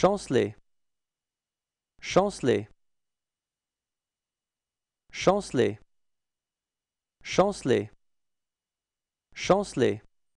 chanceler chanceler chanceler chanceler chanceler